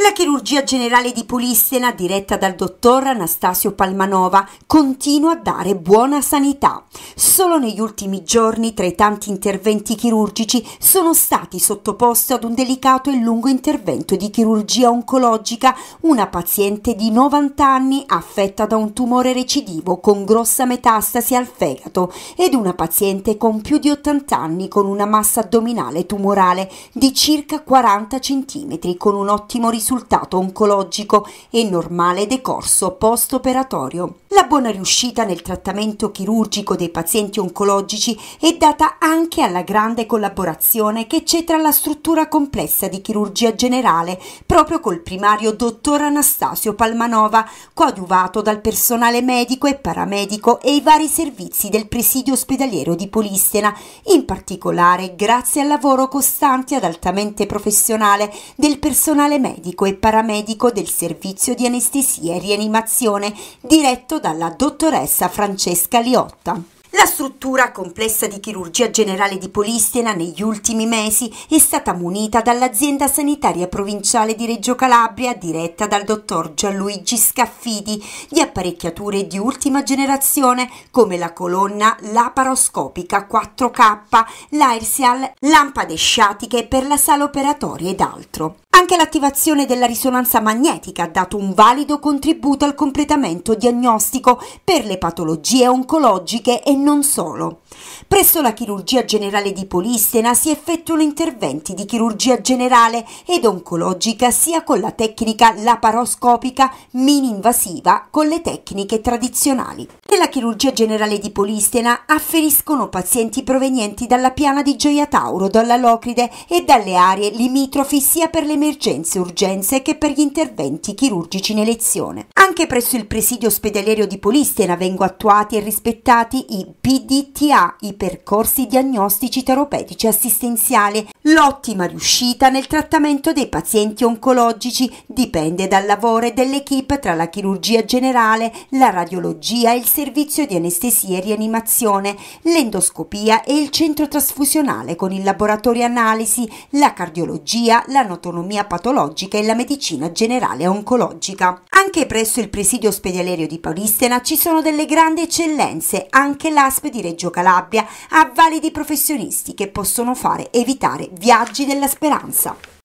La chirurgia generale di Pulissena, diretta dal dottor Anastasio Palmanova, continua a dare buona sanità. Solo negli ultimi giorni, tra i tanti interventi chirurgici, sono stati sottoposti ad un delicato e lungo intervento di chirurgia oncologica una paziente di 90 anni affetta da un tumore recidivo con grossa metastasi al fegato ed una paziente con più di 80 anni con una massa addominale tumorale di circa 40 cm con un ottimo risultato risultato oncologico e normale decorso post-operatorio. La buona riuscita nel trattamento chirurgico dei pazienti oncologici è data anche alla grande collaborazione che c'è tra la struttura complessa di chirurgia generale, proprio col primario dottor Anastasio Palmanova, coadiuvato dal personale medico e paramedico e i vari servizi del presidio ospedaliero di Polistena, in particolare grazie al lavoro costante ed altamente professionale del personale medico e paramedico del servizio di anestesia e rianimazione diretto dalla dottoressa Francesca Liotta. La struttura complessa di chirurgia generale di Polistena negli ultimi mesi è stata munita dall'azienda sanitaria provinciale di Reggio Calabria diretta dal dottor Gianluigi Scaffidi di apparecchiature di ultima generazione come la colonna laparoscopica 4K, l'Airsial, lampade sciatiche per la sala operatoria ed altro. Anche l'attivazione della risonanza magnetica ha dato un valido contributo al completamento diagnostico per le patologie oncologiche e non solo. Presso la chirurgia generale di Polistena si effettuano interventi di chirurgia generale ed oncologica sia con la tecnica laparoscopica mini-invasiva con le tecniche tradizionali. Nella chirurgia generale di Polistena afferiscono pazienti provenienti dalla piana di Gioia Tauro, dalla Locride e dalle aree limitrofi sia per le emergenze urgenze che per gli interventi chirurgici in elezione. Anche presso il presidio ospedaliero di Polistena vengono attuati e rispettati i PDTA, i percorsi diagnostici terapeutici assistenziali. L'ottima riuscita nel trattamento dei pazienti oncologici dipende dal lavoro e dell'equipe tra la chirurgia generale, la radiologia, il servizio di anestesia e rianimazione, l'endoscopia e il centro trasfusionale con il laboratorio analisi, la cardiologia, l'anotomia leucemia patologica e la medicina generale oncologica. Anche presso il presidio ospedalerio di Paulistena ci sono delle grandi eccellenze, anche l'ASP di Reggio Calabria ha validi professionisti che possono fare evitare viaggi della speranza.